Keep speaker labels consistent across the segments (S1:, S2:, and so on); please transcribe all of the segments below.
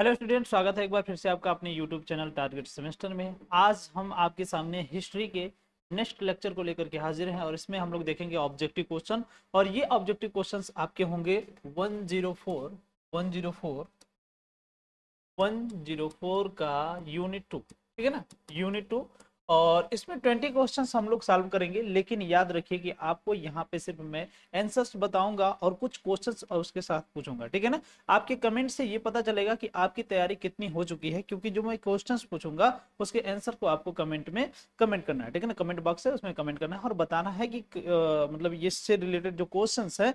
S1: Hello student स्वागत है एक बार फिर से आपका अपने यूट्यूब चैनल टारगेट सेमेस्टर में आज हम आपके सामने हिस्ट्री के नेक्स्ट लेक्चर को लेकर के हाजिर हैं और इसमें हम लोग देखेंगे ऑब्जेक्टिव क्वेश्चन और ये ऑब्जेक्टिव क्वेश्चन आपके होंगे one one zero zero four four one zero four का यूनिट टू ठीक है ना यूनिट टू और इसमें ट्वेंटी क्वेश्चन हम लोग सॉल्व करेंगे लेकिन याद रखिए कि आपको यहाँ पे सिर्फ मैं आंसर्स बताऊंगा और कुछ क्वेश्चंस और उसके साथ पूछूंगा ठीक है ना आपके कमेंट से ये पता चलेगा कि आपकी तैयारी कितनी हो चुकी है क्योंकि जो मैं क्वेश्चंस पूछूंगा उसके आंसर को आपको कमेंट में कमेंट करना है ठीक है ना कमेंट बॉक्स है उसमें कमेंट करना है और बताना है कि आ, मतलब इससे रिलेटेड जो क्वेश्चन है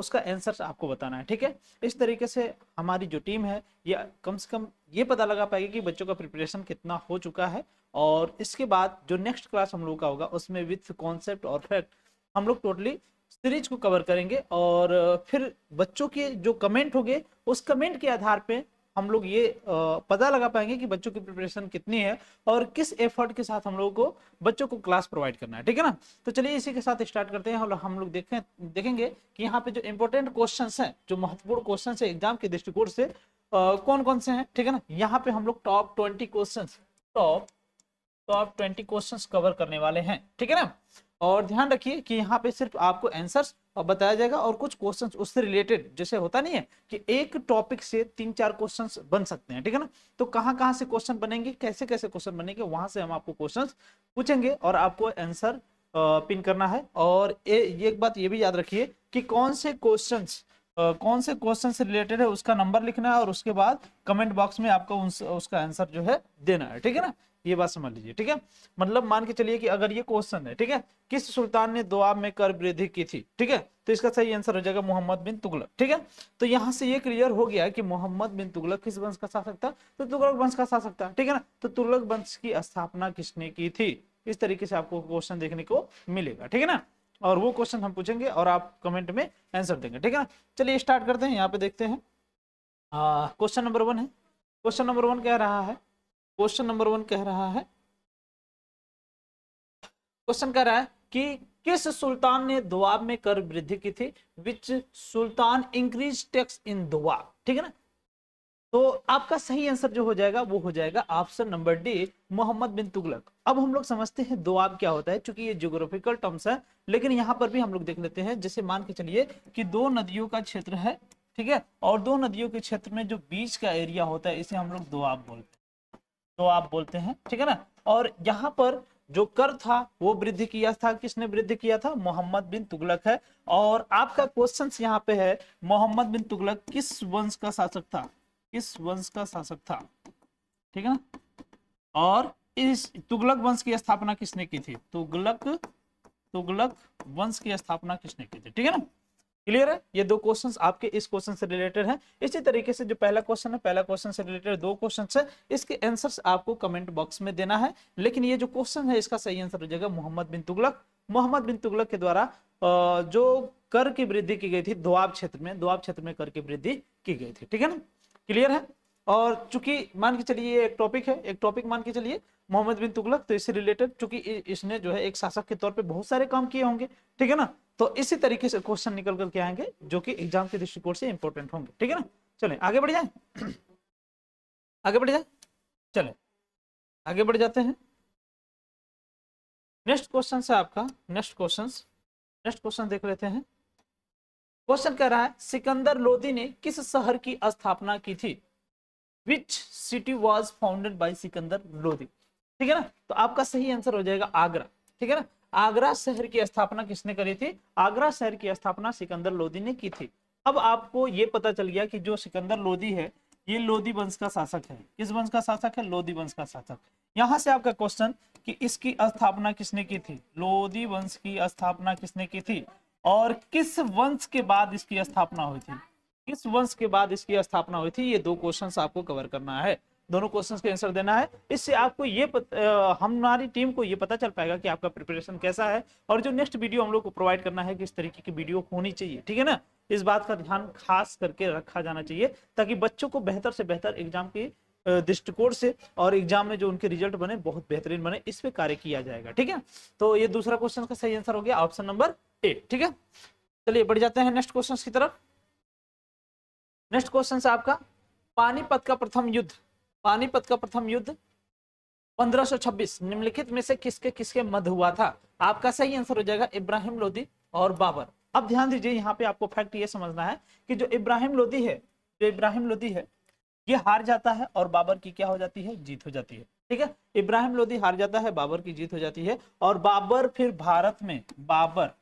S1: उसका आंसर आपको बताना है ठीक है इस तरीके से हमारी जो टीम है ये कम से कम ये पता लगा पाएगी कि बच्चों का प्रिपरेशन कितना हो चुका है और इसके बाद जो नेक्स्ट क्लास हम लोग का होगा उसमें विथ कॉन्सेप्ट और फैक्ट हम लोग टोटली सीरीज को कवर करेंगे और फिर बच्चों के जो कमेंट होंगे उस कमेंट के आधार पे हम लोग ये पता लगा पाएंगे कि बच्चों की प्रिपरेशन कितनी है और किस एफर्ट के साथ हम लोगों को बच्चों को क्लास प्रोवाइड करना है ठीक है ना तो चलिए इसी के साथ स्टार्ट करते हैं हम लोग देखें देखेंगे कि यहाँ पे जो इम्पोर्टेंट क्वेश्चन हैं जो महत्वपूर्ण क्वेश्चन है एग्जाम के दृष्टिकोण से आ, कौन कौन से हैं ठीक है ना यहाँ पे हम लोग टॉप ट्वेंटी क्वेश्चन टॉप तो आप ट्वेंटी क्वेश्चन कवर करने वाले हैं ठीक है ना और ध्यान रखिए कि यहाँ पे सिर्फ आपको आंसर्स बताया जाएगा और कुछ क्वेश्चंस उससे रिलेटेड जैसे होता नहीं है कि एक टॉपिक से तीन चार क्वेश्चंस बन सकते हैं ठीक है ना तो कहाँ कहाँ से क्वेश्चन बनेंगे कैसे कैसे क्वेश्चन बनेंगे वहां से हम आपको क्वेश्चंस पूछेंगे और आपको आंसर पिन करना है और ए, ये एक बात ये भी याद रखिए कि कौन से क्वेश्चन कौन से क्वेश्चन से रिलेटेड है उसका नंबर लिखना है और उसके बाद कमेंट बॉक्स में आपको उसका आंसर जो है देना है ठीक है ना ये बात समझ लीजिए ठीक है मतलब मान के चलिए कि अगर ये क्वेश्चन है ठीक है किस सुल्तान ने दुआब में कर वृद्धि की थी ठीक है तो इसका सही आंसर हो जाएगा मोहम्मद बिन तुगलक ठीक है तो यहाँ से ये क्लियर हो गया कि मोहम्मद बिन तुगलक किस वंश का शासक था तो तुगलक वंश का शासक था ठीक है ना तो तुगलक वंश की स्थापना किसने की थी इस तरीके से आपको क्वेश्चन देखने को मिलेगा ठीक है ना और वो क्वेश्चन हम पूछेंगे और आप कमेंट में आंसर देंगे ठीक है ना चलिए स्टार्ट करते हैं यहाँ पे देखते हैं क्वेश्चन नंबर वन है क्वेश्चन नंबर वन कह रहा है क्वेश्चन नंबर वन कह रहा है क्वेश्चन कह रहा है कि किस सुल्तान ने दुआब में कर वृद्धि की थी which sultan increase tax in Doab ठीक है ना तो आपका सही आंसर जो हो जाएगा वो हो जाएगा option number D Muhammad bin Tughlaq अब हम लोग समझते हैं दुआब क्या होता है क्योंकि ये जियोग्राफिकल टर्म्स है लेकिन यहाँ पर भी हम लोग देख लेते हैं जैसे मान के चलिए कि दो नदियों का क्षेत्र है ठीक है और दो नदियों के क्षेत्र में जो बीच का एरिया होता है इसे हम लोग दुआब बोलते हैं तो आप बोलते हैं ठीक है ना और यहाँ पर जो कर था वो वृद्धि किया था किसने वृद्धि किया था मोहम्मद बिन तुगलक है और आपका क्वेश्चन यहाँ पे है मोहम्मद बिन तुगलक किस वंश का शासक था किस वंश का शासक था ठीक है ना और इस तुगलक वंश की स्थापना किसने की थी तुगलक तुगलक वंश की स्थापना किसने की थी ठीक है ना क्लियर है ये दो क्वेश्चंस आपके इस क्वेश्चन से रिलेटेड हैं इसी तरीके से जो पहला क्वेश्चन है पहला क्वेश्चन से रिलेटेड दो क्वेश्चन है इसके आंसर्स आपको कमेंट बॉक्स में देना है लेकिन ये जो क्वेश्चन है इसका सही आंसर हो जाएगा मोहम्मद बिन तुगलक मोहम्मद बिन तुगलक के द्वारा जो कर की वृद्धि की गई थी दुआब क्षेत्र में दुआब क्षेत्र में कर की वृद्धि की गई थी ठीक है ना क्लियर है और चूंकि मान के चलिए एक टॉपिक है एक टॉपिक मान के चलिए मोहम्मद बिन तुगलक तो इससे रिलेटेड चूंकि इसने जो है एक शासक के तौर पे बहुत सारे काम किए होंगे ठीक है ना तो इसी तरीके से क्वेश्चन निकल करके आएंगे जो कि एग्जाम के दृष्टिकोण से इंपोर्टेंट होंगे ठीक है ना चले आगे बढ़ जाए आगे बढ़ जाए चले आगे बढ़ जाते हैं नेक्स्ट क्वेश्चन है आपका नेक्स्ट क्वेश्चन नेक्स्ट क्वेश्चन देख लेते हैं क्वेश्चन कह रहा है सिकंदर लोदी ने किस शहर की स्थापना की थी which city was founded by Sikandar Lodi ठीक है ना तो आपका सही आंसर हो जाएगा आगरा ठीक है ना आगरा शहर की स्थापना किसने करी थी आगरा शहर की स्थापना सिकंदर लोधी ने की थी अब आपको ये पता चल गया कि जो सिकंदर लोधी है ये लोधी वंश का शासक है किस वंश का शासक है लोधी वंश का शासक यहाँ से आपका क्वेश्चन कि इसकी स्थापना किसने की थी लोधी वंश की स्थापना किसने की थी और किस वंश के बाद इसकी स्थापना हुई थी किस वंश के बाद इसकी स्थापना हुई थी ये दो क्वेश्चन आपको कवर करना है दोनों क्वेश्चन के आंसर देना है इससे आपको ये पत, आ, हमारी टीम को ये पता चल पाएगा कि आपका प्रिपरेशन कैसा है और जो नेक्स्ट वीडियो हम लोग को प्रोवाइड करना है किस तरीके की वीडियो होनी चाहिए ठीक है ना इस बात का ध्यान खास करके रखा जाना चाहिए ताकि बच्चों को बेहतर से बेहतर एग्जाम की दृष्टिकोण से और एग्जाम में जो उनके रिजल्ट बने बहुत बेहतरीन बने इस पर कार्य किया जाएगा ठीक है तो ये दूसरा क्वेश्चन का सही आंसर हो गया ऑप्शन नंबर ए ठीक है चलिए बढ़ जाते हैं नेक्स्ट क्वेश्चन की तरफ नेक्स्ट क्वेश्चन आपका पानीपत का प्रथम युद्ध पानीपत का प्रथम युद्ध 1526 निम्नलिखित में से किसके किसके मध हुआ था आपका सही आंसर हो जाएगा इब्राहिम लोदी और बाबर अब ध्यान दीजिए यहाँ पे आपको फैक्ट ये समझना है कि जो इब्राहिम लोदी है जो इब्राहिम लोदी है ये हार जाता है और बाबर की क्या हो जाती है जीत हो जाती है ठीक है इब्राहिम लोदी हार जाता है बाबर की जीत हो जाती है और बाबर फिर भारत में बाबर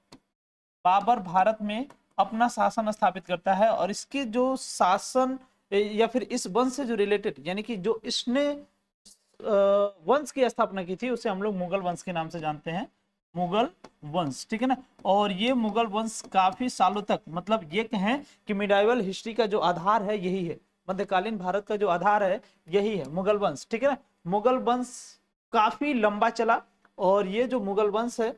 S1: बाबर भारत में अपना शासन स्थापित करता है और इसकी जो शासन या फिर इस वंश से जो रिलेटेड यानी कि जो इसने वंश की स्थापना की थी उसे हम लोग मुगल वंश के नाम से जानते हैं मुगल वंश ठीक है ना और ये मुगल वंश काफी सालों तक मतलब ये कहें कि मिडाइवल हिस्ट्री का जो आधार है यही है मध्यकालीन भारत का जो आधार है यही है मुगल वंश ठीक है ना मुगल वंश काफी लंबा चला और ये जो मुगल वंश है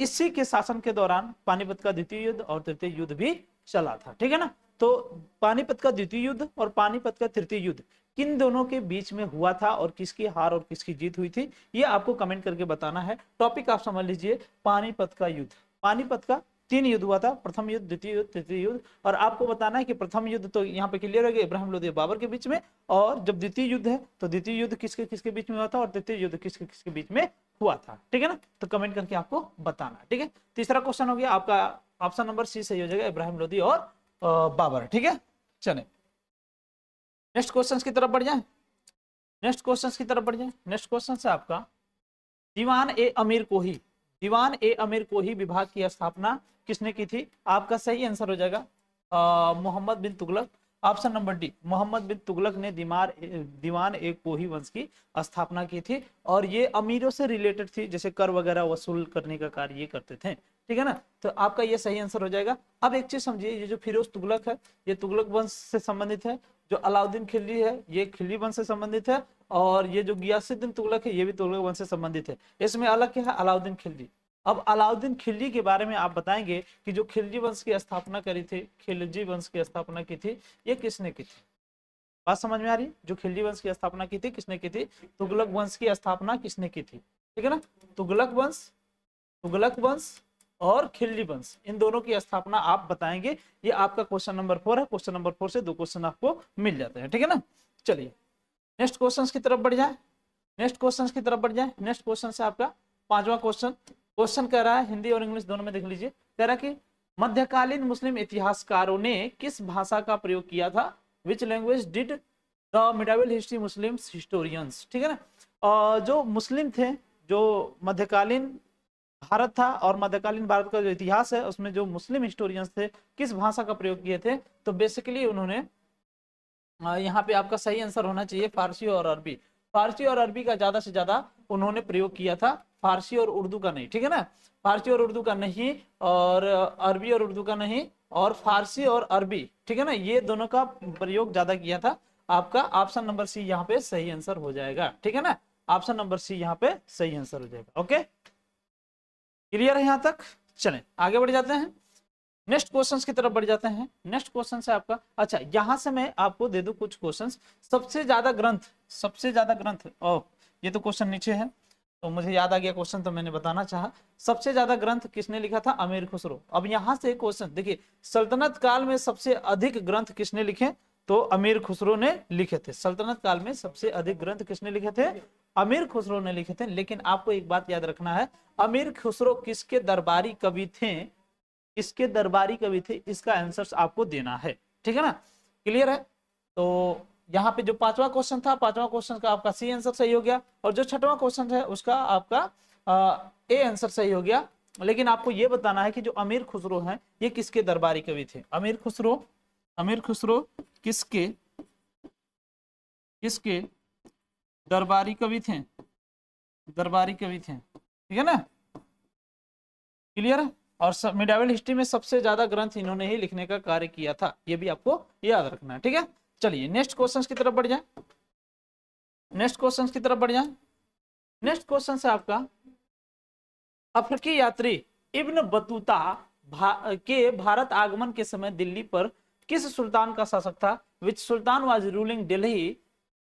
S1: इसी के शासन के दौरान पानीपत का द्वितीय युद्ध और तृतीय युद्ध भी चला था ठीक है ना तो पानीपत का द्वितीय युद्ध और पानीपत का तृतीय युद्ध किन दोनों के बीच में हुआ था और किसकी हार और किसकी जीत हुई थी ये आपको कमेंट करके बताना है टॉपिक आप समझ लीजिए पानीपत का युद्ध पानीपत का तीन युद्ध हुआ था प्रथम युद्ध द्वितीय युद्ध तृतीय युद्ध और आपको बताना है कि प्रथम युद्ध तो यहाँ पे क्लियर हो गया इब्राहिम लोधी बाबर के बीच में और जब द्वितीय युद्ध है तो द्वितीय युद्ध किसके किसके बीच में हुआ था और तृतीय युद्ध किसके किसके बीच में हुआ था ठीक है ना तो कमेंट करके आपको बताना ठीक है तीसरा क्वेश्चन हो गया आपका ऑप्शन नंबर सी सही हो जाएगा इब्राहिम लोधी और बाबर ठीक है चले नेक्स्ट क्वेश्चन की तरफ बढ़ जाए नेक्स्ट क्वेश्चन की तरफ बढ़ जाए नेक्स्ट क्वेश्चन है आपका दीवान ए अमीर कोही दीवान ए अमीर कोही विभाग की स्थापना किसने की थी आपका सही आंसर हो जाएगा Muhammad bin Tughlaq option number D Muhammad bin Tughlaq ने दीमार दीवान ए कोही वंश की स्थापना की थी और ये अमीरों से रिलेटेड थी जैसे कर वगैरह वसूल करने का कार्य ये करते थे ठीक है ना तो आपका ये सही आंसर हो जाएगा अब एक चीज समझिए ये जो फिरोज तुगलक है ये तुगलक वंश से संबंधित है जो अलाउद्दीन खिलजी है ये खिलजी वंश से संबंधित है और ये जो गियासुद्दीन तुगलक है ये भी तुगलक वंश से संबंधित है इसमें अलग क्या है अलाउद्दीन खिलजी अब अलाउद्दीन खिलजी के बारे में आप बताएंगे कि जो खिलजी वंश की स्थापना करी थी खिलजी वंश की स्थापना की थी ये किसने की थी बात समझ में आ रही जो खिलजी वंश की स्थापना की थी किसने की थी तुगलक वंश की स्थापना किसने की थी ठीक है ना तुगलक वंश तुगलक वंश और खिल्ली वंश इन दोनों की स्थापना आप बताएंगे ये आपका क्वेश्चन नंबर फोर है क्वेश्चन नंबर फोर से दो क्वेश्चन आपको मिल जाते हैं ठीक है ना चलिए नेक्स्ट क्वेश्चन की तरफ बढ़ जाए नेक्स्ट क्वेश्चन की तरफ बढ़ जाए नेक्स्ट क्वेश्चन से आपका पांचवा क्वेश्चन क्वेश्चन कह रहा है हिंदी और इंग्लिश दोनों में देख लीजिए कह रहा है कि मध्यकालीन मुस्लिम इतिहासकारों ने किस भाषा का प्रयोग किया था which language did the medieval history Muslim historians ठीक है ना जो मुस्लिम थे जो मध्यकालीन भारत था और मध्यकालीन भारत का जो इतिहास है उसमें जो मुस्लिम हिस्टोरियंस थे किस भाषा का प्रयोग किए थे तो बेसिकली उन्होंने यहाँ पे आपका सही आंसर होना चाहिए फारसी और अरबी फारसी और अरबी का ज्यादा से ज्यादा उन्होंने प्रयोग किया था फारसी और उर्दू का नहीं ठीक है ना फारसी और उर्दू का नहीं और अरबी और उर्दू का नहीं और फारसी और अरबी ठीक है ना ये दोनों का प्रयोग ज्यादा किया था आपका ऑप्शन नंबर सी यहाँ पे सही आंसर हो जाएगा ठीक है ना ऑप्शन नंबर सी यहाँ पे सही आंसर हो जाएगा ओके क्लियर है यहाँ तक चलें आगे बढ़ जाते हैं नेक्स्ट क्वेश्चंस की तरफ बढ़ जाते हैं नेक्स्ट क्वेश्चन है आपका अच्छा यहाँ से मैं आपको दे दू कुछ क्वेश्चंस सबसे ज्यादा ग्रंथ सबसे ज्यादा ग्रंथ ओ ये तो क्वेश्चन नीचे है तो मुझे याद आ गया क्वेश्चन तो मैंने बताना चाहा सबसे ज्यादा ग्रंथ किसने लिखा था अमीर खुसरो अब यहाँ से क्वेश्चन देखिए सल्तनत काल में सबसे अधिक ग्रंथ किसने लिखे तो अमीर खुसरो ने लिखे थे सल्तनत काल में सबसे अधिक ग्रंथ किसने लिखे थे अमीर खुसरो ने लिखे थे लेकिन आपको एक बात याद रखना है अमीर खुसरो किसके दरबारी कवि थे इसके दरबारी कवि थे इसका आंसर आपको देना है ठीक है ना क्लियर है तो यहाँ पे जो पांचवा क्वेश्चन था पांचवा क्वेश्चन का आपका सी आंसर सही हो गया और जो छठवां क्वेश्चन है उसका आपका ए आंसर सही हो गया लेकिन आपको ये बताना है कि जो अमीर खुसरो हैं ये किसके दरबारी कवि थे अमीर खुसरो अमीर खुसरो किसके किसके दरबारी कवि थे दरबारी कवि थे ठीक है ना क्लियर और मिडावल हिस्ट्री में सबसे ज्यादा ग्रंथ इन्होंने ही लिखने का कार्य किया था ये भी आपको याद रखना है ठीक है चलिए नेक्स्ट क्वेश्चंस की तरफ बढ़ जाए नेक्स्ट क्वेश्चंस की तरफ बढ़ जाए नेक्स्ट क्वेश्चन है आपका अफ्रीकी यात्री इब्न बतूता भा, के भारत आगमन के समय दिल्ली पर किस सुल्तान का शासक था which sultan was ruling Delhi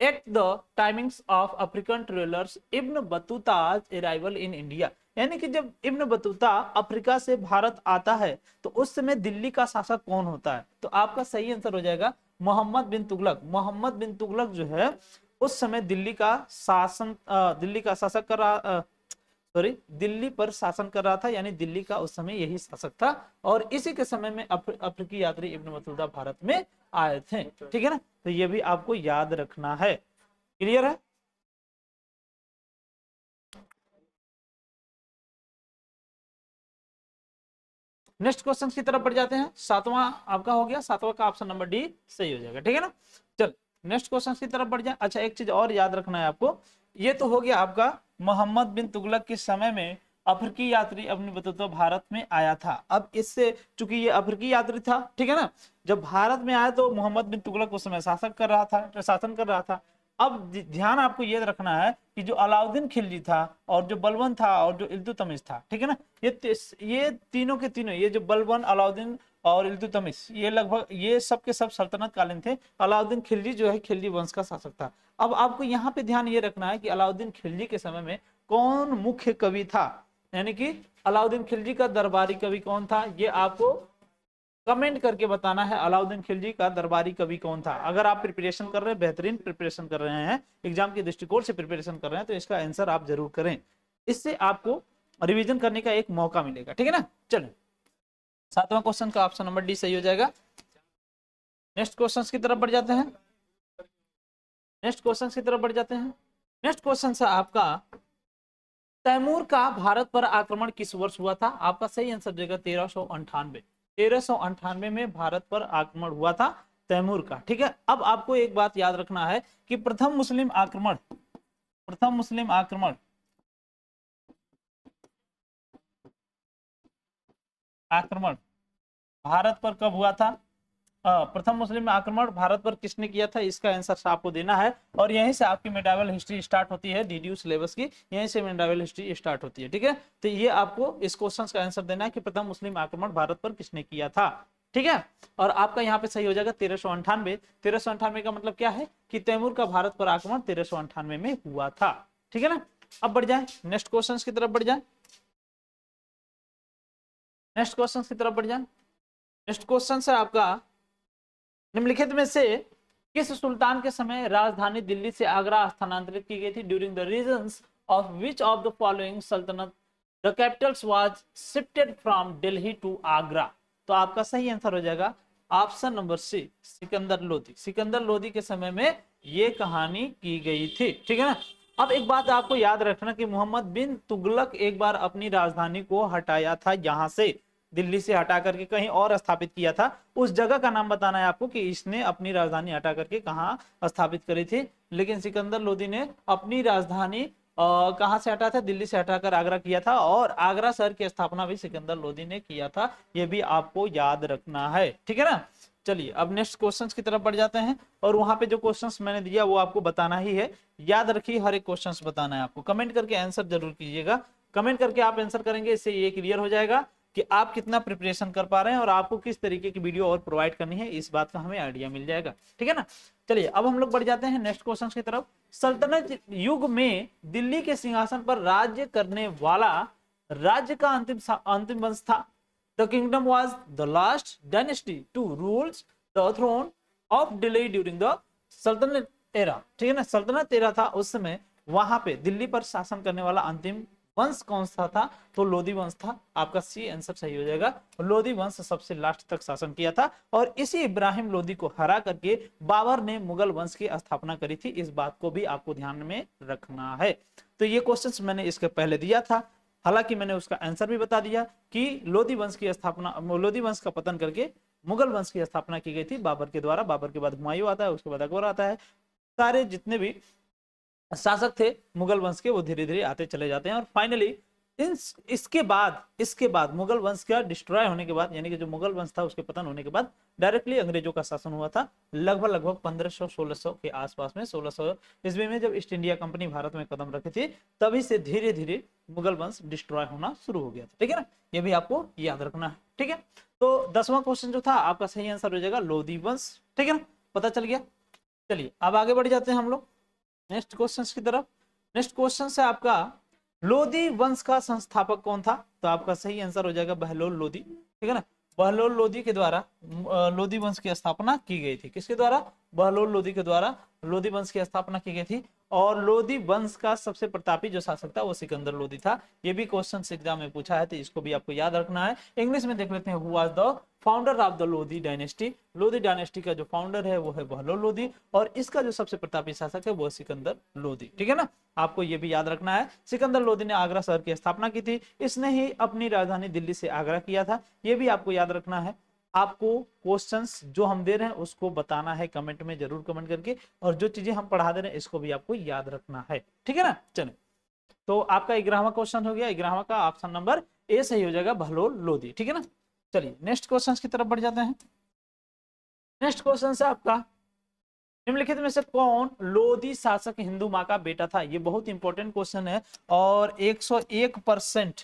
S1: at the timings of African travellers Ibn Battuta arrival in India यानी कि जब इब्न बतूता अफ्रीका से भारत आता है तो उस समय दिल्ली का शासक कौन होता है तो आपका सही आंसर हो जाएगा मोहम्मद बिन तुगलक मोहम्मद बिन तुगलक जो है उस समय दिल्ली का शासन दिल्ली का शासक कर रहा सॉरी दिल्ली पर शासन कर रहा था यानी दिल्ली का उस समय यही शासक था और इसी के समय में अफ्रीकी यात्री इब्न बतूता भारत में आए थे अच्छा। ठीक है ना तो ये भी आपको याद रखना है क्लियर है नेक्स्ट क्वेश्चन की तरफ बढ़ जाते हैं सातवां आपका हो गया सातवां का ऑप्शन नंबर डी सही हो जाएगा ठीक है ना चल नेक्स्ट क्वेश्चन की तरफ बढ़ जाए अच्छा एक चीज और याद रखना है आपको ये तो हो गया आपका मोहम्मद बिन तुगलक के समय में अफ्रीकी यात्री अपने बतौतौर भारत में आया था अब इससे चूंकि ये अफ्रीकी यात्री था ठीक है ना जब भारत में आया तो मोहम्मद बिन तुगलक उस समय शासक कर रहा था शासन कर रहा था अब ध्यान आपको ये रखना है कि जो अलाउद्दीन खिलजी था और जो बलवन था और जो इल्तुतमिश था ठीक है ना ये ये तीनों के तीनों ये जो बलवन अलाउद्दीन और इल्तुतमिस ये लगभग ये सब के सब सल्तनत कालीन थे अलाउद्दीन खिलजी जो है खिलजी वंश का शासक था अब आपको यहाँ पे ध्यान ये रखना है कि अलाउद्दीन खिलजी के समय में कौन मुख्य कवि था यानी कि अलाउद्दीन खिलजी का दरबारी कवि कौन था ये आपको कमेंट करके बताना है अलाउद्दीन खिलजी का दरबारी कवि कौन था अगर आप प्रिपरेशन कर रहे हैं बेहतरीन प्रिपरेशन कर रहे हैं एग्जाम के दृष्टिकोण से प्रिपरेशन कर रहे हैं तो इसका आंसर आप जरूर करें इससे आपको रिवीजन करने का एक मौका मिलेगा ठीक है ना चलो सातवां क्वेश्चन का ऑप्शन नंबर डी सही हो जाएगा नेक्स्ट क्वेश्चन की तरफ बढ़ जाते हैं नेक्स्ट क्वेश्चन की तरफ बढ़ जाते हैं नेक्स्ट क्वेश्चन है आपका तैमूर का भारत पर आक्रमण किस वर्ष हुआ था आपका सही आंसर देगा तेरह सौ अंठानवे तेरह सौ अंठानवे में भारत पर आक्रमण हुआ था तैमूर का ठीक है अब आपको एक बात याद रखना है कि प्रथम मुस्लिम आक्रमण प्रथम मुस्लिम आक्रमण आक्रमण भारत पर कब हुआ था प्रथम मुस्लिम आक्रमण भारत पर किसने किया था इसका आंसर आपको देना है और यहीं से आपकी मेडावल हिस्ट्री स्टार्ट होती है डीडीयू सिलेबस की यहीं से मेडावल हिस्ट्री स्टार्ट होती है ठीक है तो ये आपको इस क्वेश्चन का आंसर देना है कि प्रथम मुस्लिम आक्रमण भारत पर किसने किया था ठीक है और आपका यहाँ पे सही हो जाएगा तेरह सौ अंठानवे तेरह सौ अंठानवे का मतलब क्या है कि तैमूर का भारत पर आक्रमण तेरह सौ अंठानवे में हुआ था ठीक है ना अब बढ़ जाए नेक्स्ट क्वेश्चन की तरफ बढ़ जाए नेक्स्ट क्वेश्चन की तरफ बढ़ जाए नेक्स्ट क्वेश्चन है आपका निम्नलिखित में से किस सुल्तान के समय राजधानी दिल्ली से आगरा स्थानांतरित की गई थी during the reign of which of the following sultanate the capitals was shifted from Delhi to Agra तो आपका सही आंसर हो जाएगा option number C Sikandar Lodhi Sikandar Lodhi के समय में ये कहानी की गई थी ठीक है ना अब एक बात आपको याद रखना कि मोहम्मद बिन तुगलक एक बार अपनी राजधानी को हटाया था यहाँ से दिल्ली से हटा करके कहीं और स्थापित किया था उस जगह का नाम बताना है आपको कि इसने अपनी राजधानी हटा करके कहा स्थापित करी थी लेकिन सिकंदर लोधी ने अपनी राजधानी कहाँ से हटा था दिल्ली से हटाकर आगरा किया था और आगरा शहर की स्थापना भी सिकंदर लोधी ने किया था यह भी आपको याद रखना है ठीक है ना चलिए अब नेक्स्ट क्वेश्चन की तरफ बढ़ जाते हैं और वहां पे जो क्वेश्चन मैंने दिया वो आपको बताना ही है याद रखिए हर एक क्वेश्चन बताना है आपको कमेंट करके आंसर जरूर कीजिएगा कमेंट करके आप आंसर करेंगे इससे ये क्लियर हो जाएगा कि आप कितना प्रिपरेशन कर पा रहे हैं और आपको किस तरीके की वीडियो और प्रोवाइड करनी है इस बात का हमें आइडिया मिल जाएगा ठीक है ना चलिए अब हम लोग बढ़ जाते हैं नेक्स्ट क्वेश्चन की तरफ सल्तनत युग में दिल्ली के सिंहासन पर राज्य करने वाला राज्य का अंतिम अंतिम वंश था The kingdom was the last dynasty to rule the throne of Delhi during the sultanate era ठीक है ना सल्तनत एरा था उस समय वहां पे दिल्ली पर शासन करने वाला अंतिम वंश कौन सा था तो लोधी वंश था आपका सी आंसर सही हो जाएगा लोधी वंश सबसे लास्ट तक शासन किया था और इसी इब्राहिम लोधी को हरा करके बाबर ने मुगल वंश की स्थापना करी थी इस बात को भी आपको ध्यान में रखना है तो ये क्वेश्चन मैंने इसके पहले दिया था हालांकि मैंने उसका आंसर भी बता दिया कि लोधी वंश की स्थापना लोधी वंश का पतन करके मुगल वंश की स्थापना की गई थी बाबर के द्वारा बाबर के बाद हुमायूं आता है उसके बाद अकबर आता है सारे जितने भी शासक थे मुगल वंश के वो धीरे धीरे आते चले जाते हैं और फाइनली इस इसके बाद इसके बाद मुगल वंश का डिस्ट्रॉय होने के बाद यानी कि जो मुगल वंश था उसके पतन होने के बाद डायरेक्टली अंग्रेजों का शासन हुआ था लगभग लगभग 1500 1600 के आसपास में 1600 सौ ईस्वी में जब ईस्ट इंडिया कंपनी भारत में कदम रखी थी तभी से धीरे धीरे मुगल वंश डिस्ट्रॉय होना शुरू हो गया था ठीक है ना ये भी आपको याद रखना है ठीक है तो दसवां क्वेश्चन जो था आपका सही आंसर हो जाएगा लोधी वंश ठीक है ना पता चल गया चलिए अब आगे बढ़ जाते हैं हम लोग नेक्स्ट क्वेश्चन की तरफ नेक्स्ट क्वेश्चन है आपका लोदी वंश का संस्थापक कौन था तो आपका सही आंसर हो जाएगा बहलोल लोधी ठीक है ना बहलोल लोधी के द्वारा लोधी वंश की स्थापना की गई थी किसके द्वारा बहलोल लोदी के द्वारा लोधी वंश की स्थापना की गई थी और लोधी वंश का सबसे प्रतापी जो शासक था वो सिकंदर लोधी था ये भी क्वेश्चन एग्जाम में पूछा है तो इसको भी आपको याद रखना है इंग्लिश में देख लेते हैं हुआ the founder of the Lodhi dynasty Lodhi dynasty का जो फाउंडर है वो है बहलो लोधी और इसका जो सबसे प्रतापी शासक है वो सिकंदर लोधी ठीक है ना आपको ये भी याद रखना है सिकंदर लोधी ने आगरा शहर की स्थापना की थी इसने ही अपनी राजधानी दिल्ली से आगरा किया था ये भी आपको याद रखना है आपको क्वेश्चंस जो हम दे रहे हैं उसको बताना है कमेंट में जरूर कमेंट करके और जो चीजें हम पढ़ा दे रहे हैं इसको भी आपको याद रखना है ठीक है ना चले तो आपका ग्यारहवा क्वेश्चन हो गया ग्यारहवा का ऑप्शन नंबर ए सही हो जाएगा भलो लोधी ठीक है ना चलिए नेक्स्ट क्वेश्चन की तरफ बढ़ जाते हैं नेक्स्ट क्वेश्चन है आपका निम्नलिखित में से कौन लोधी शासक हिंदू माँ का बेटा था ये बहुत इंपॉर्टेंट क्वेश्चन है और 101 परसेंट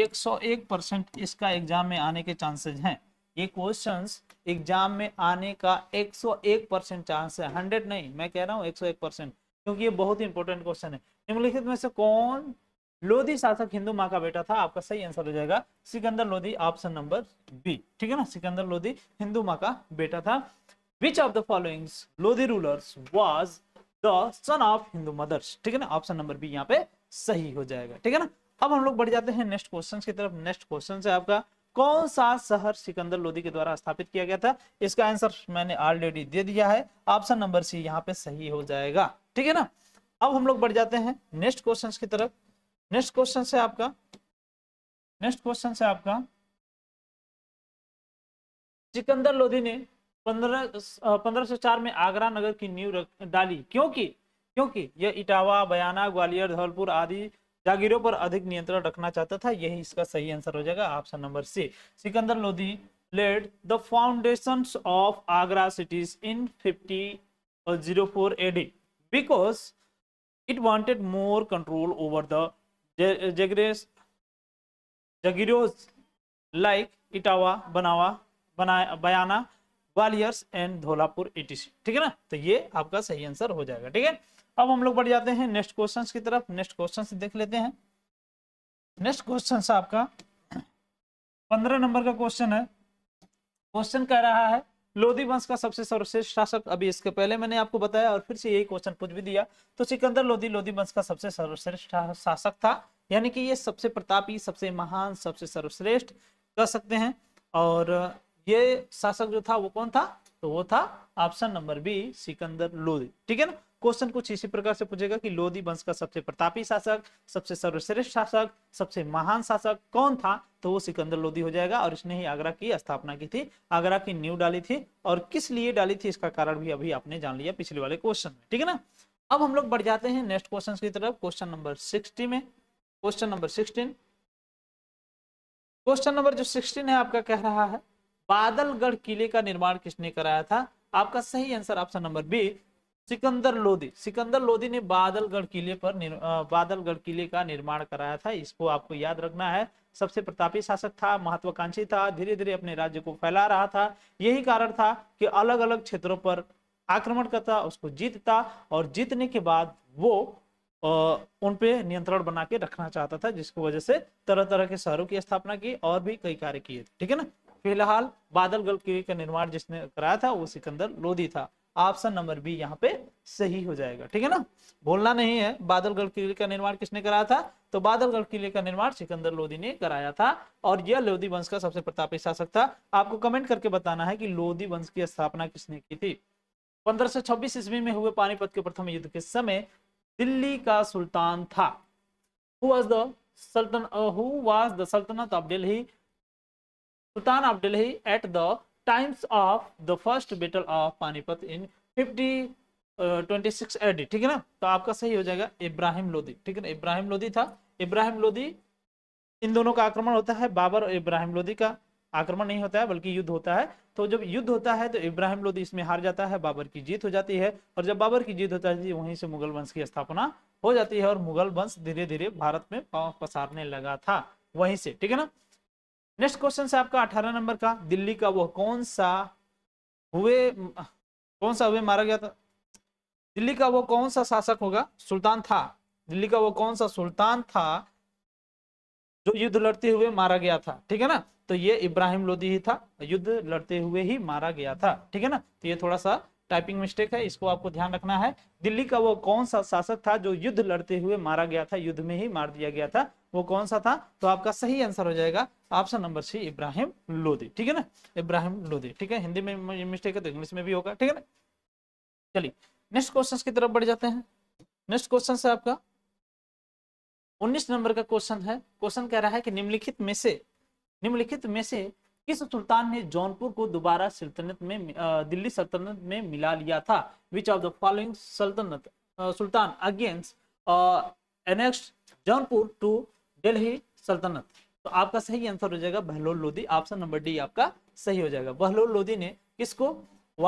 S1: एक परसेंट इसका एग्जाम में आने के चांसेज हैं ये क्वेश्चंस एग्जाम में आने का 101 परसेंट चांस है 100 नहीं मैं कह रहा हूँ 101 परसेंट क्योंकि ये बहुत इंपॉर्टेंट क्वेश्चन है निम्नलिखित में से कौन लोधी शासक हिंदू माँ का बेटा था आपका सही आंसर हो जाएगा Sikandar Lodhi option number B ठीक है ना सिकंदर लोधी हिंदू माँ का बेटा था which of the following Lodhi rulers was the son of Hindu mothers ठीक है ना ऑप्शन नंबर बी यहाँ पे सही हो जाएगा ठीक है ना अब हम लोग बढ़ जाते हैं नेक्स्ट क्वेश्चन की तरफ नेक्स्ट क्वेश्चन है आपका कौन सा शहर सिकंदर लोधी के द्वारा स्थापित किया गया था इसका आंसर मैंने ऑलरेडी दे दिया है ऑप्शन नंबर सी यहाँ पे सही हो जाएगा ठीक है ना अब हम लोग बढ़ जाते हैं नेक्स्ट क्वेश्चन की तरफ नेक्स्ट क्वेश्चन है आपका नेक्स्ट क्वेश्चन है आपका सिकंदर लोधी ने पंद्रह पंद्रह सौ चार में आगरा नगर की नींव डाली क्योंकि क्योंकि यह इटावा बयाना ग्वालियर धौलपुर आदि जागीरों पर अधिक नियंत्रण रखना चाहता था यही इसका सही आंसर हो जाएगा option number C Sikandar Lodhi led the foundation of Agra cities in fifty zero four AD because it wanted more control over the जगरेस लाइक इटावा बनावा बना बयाना ग्वालियर्स एंड धोलापुर एटीसी ठीक है ना तो ये आपका सही आंसर हो जाएगा ठीक है अब हम लोग बढ़ जाते हैं नेक्स्ट क्वेश्चन की तरफ नेक्स्ट क्वेश्चन देख लेते हैं नेक्स्ट क्वेश्चन आपका पंद्रह नंबर का क्वेश्चन है क्वेश्चन कह रहा है लोधी वंश का सबसे सर्वश्रेष्ठ शासक अभी इसके पहले मैंने आपको बताया और फिर से यही क्वेश्चन पूछ भी दिया तो सिकंदर लोधी लोधी वंश का सबसे सर्वश्रेष्ठ शासक था यानी कि ये सबसे प्रतापी सबसे महान सबसे सर्वश्रेष्ठ कह सकते हैं और ये शासक जो था वो कौन था तो वो था option number B Sikandar Lodhi ठीक है ना क्वेश्चन कुछ इसी प्रकार से पूछेगा कि लोधी वंश का सबसे प्रतापी शासक सबसे सर्वश्रेष्ठ शासक सबसे महान शासक कौन था तो वो सिकंदर लोधी हो जाएगा और इसने ही आगरा की स्थापना की थी आगरा की नींव डाली थी और किस लिए डाली थी इसका कारण भी अभी आपने जान लिया पिछले वाले क्वेश्चन में ठीक है ना अब हम लोग बढ़ जाते हैं नेक्स्ट क्वेश्चन की तरफ क्वेश्चन नंबर सिक्सटी में question number sixteen question number जो सिक्सटीन है आपका कह रहा है बादलगढ़ किले का निर्माण किसने कराया था आपका सही answer option number B Sikandar Lodhi Sikandar Lodhi ने बादलगढ़ किले पर बादलगढ़ किले का निर्माण कराया था इसको आपको याद रखना है सबसे प्रतापी शासक था महत्वाकांक्षी था धीरे धीरे अपने राज्य को फैला रहा था यही कारण था कि अलग अलग क्षेत्रों पर आक्रमण करता उसको जीतता और जीतने के बाद वो उन पे नियंत्रण बना के रखना चाहता था जिसकी वजह से तरह तरह के शहरों की स्थापना की और भी कई कार्य किए ठीक है ना फिलहाल बादलगढ़ किले का निर्माण जिसने कराया था वो सिकंदर लोधी था ऑप्शन नंबर बी यहाँ पे सही हो जाएगा ठीक है ना बोलना नहीं है बादलगढ़ किले का निर्माण किसने कराया था तो बादलगढ़ किले का निर्माण सिकंदर लोधी ने कराया था और यह लोधी वंश का सबसे प्रतापी शासक था आपको कमेंट करके बताना है कि लोधी वंश की स्थापना किसने की थी 1526 ईस्वी में हुए पानीपत के प्रथम युद्ध के समय दिल्ली का सुल्तान था सल्तन sultanate of Delhi sultan of Delhi at the times of the first battle of Panipat in fifty twenty six ठीक है ना तो आपका सही हो जाएगा इब्राहिम लोदी ठीक है ना इब्राहिम लोदी था इब्राहिम लोदी इन दोनों का आक्रमण होता है बाबर और इब्राहिम लोदी का आक्रमण नहीं होता है बल्कि युद्ध होता है तो जब युद्ध होता है तो इब्राहिम लोदी इसमें हार जाता है बाबर की जीत हो जाती है और जब बाबर की जीत होता है वहीं से मुगल वंश की स्थापना हो जाती है और मुगल वंश धीरे धीरे भारत में पसारने लगा था वहीं से ठीक है ना नेक्स्ट क्वेश्चन है आपका अठारह नंबर का दिल्ली का वो कौन सा हुए कौन सा हुए मारा गया था दिल्ली का वो कौन सा शासक होगा सुल्तान था दिल्ली का वो कौन सा सुल्तान था जो युद्ध लड़ते हुए मारा गया था ठीक है ना तो ये इब्राहिम लोदी ही था युद्ध लड़ते हुए ही मारा गया था ठीक है ना तो ये थोड़ा सा टाइपिंग मिस्टेक है इसको आपको ध्यान रखना है दिल्ली का वो कौन सा शासक था जो युद्ध लड़ते हुए मारा गया था युद्ध में ही मार दिया गया था वो कौन सा था तो आपका सही आंसर हो जाएगा option number C Ibrahim Lodi ठीक है ना इब्राहिम लोदी ठीक है हिंदी में मिस्टेक है तो इंग्लिश में भी होगा ठीक है ना चलिए नेक्स्ट क्वेश्चन की तरफ बढ़ जाते हैं नेक्स्ट क्वेश्चन है आपका उन्नीस नंबर का क्वेश्चन है क्वेश्चन कह रहा है कि निम्नलिखित में से निम्नलिखित में से किस सुल्तान ने जौनपुर को दोबारा सल्तनत में दिल्ली सल्तनत में मिला लिया था which of the following sultanate sultan against Jaunpur to Delhi sultanate तो आपका सही आंसर हो जाएगा Bahlol Lodhi option number D आपका सही हो जाएगा बहलोल लोधी ने किसको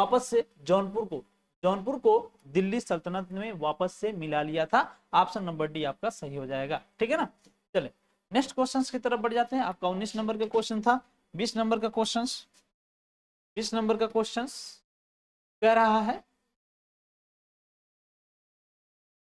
S1: वापस से जौनपुर को जौनपुर को दिल्ली सल्तनत में वापस से मिला लिया था ऑप्शन नंबर डी आपका सही हो जाएगा ठीक है ना चले नेक्स्ट क्वेश्चन की तरफ बढ़ जाते हैं आपका उन्नीस नंबर का क्वेश्चन था बीस नंबर का क्वेश्चन बीस नंबर का क्वेश्चन कह रहा है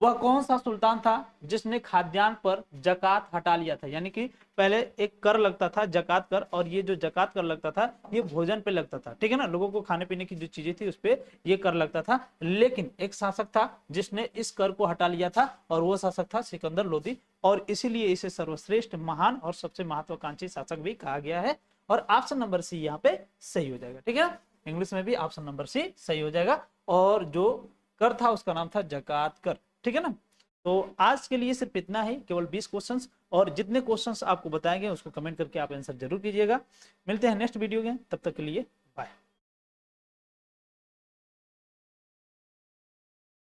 S1: वह कौन सा सुल्तान था जिसने खाद्यान्न पर जकात हटा लिया था यानी कि पहले एक कर लगता था जकात कर और ये जो जकात कर लगता था ये भोजन पे लगता था ठीक है ना लोगों को खाने पीने की जो चीजें थी उस पर ये कर लगता था लेकिन एक शासक था जिसने इस कर को हटा लिया था और वो शासक था सिकंदर लोधी और इसीलिए इसे सर्वश्रेष्ठ महान और सबसे महत्वाकांक्षी शासक भी कहा गया है और ऑप्शन नंबर सी यहाँ पे सही हो जाएगा ठीक है इंग्लिश में भी ऑप्शन नंबर सी सही हो जाएगा और जो कर था उसका नाम था जकात कर ठीक है ना तो आज के लिए सिर्फ इतना ही केवल 20 क्वेश्चंस और जितने क्वेश्चंस आपको बताएंगे उसको कमेंट करके आप आंसर जरूर कीजिएगा मिलते हैं नेक्स्ट वीडियो में तब तक के लिए बाय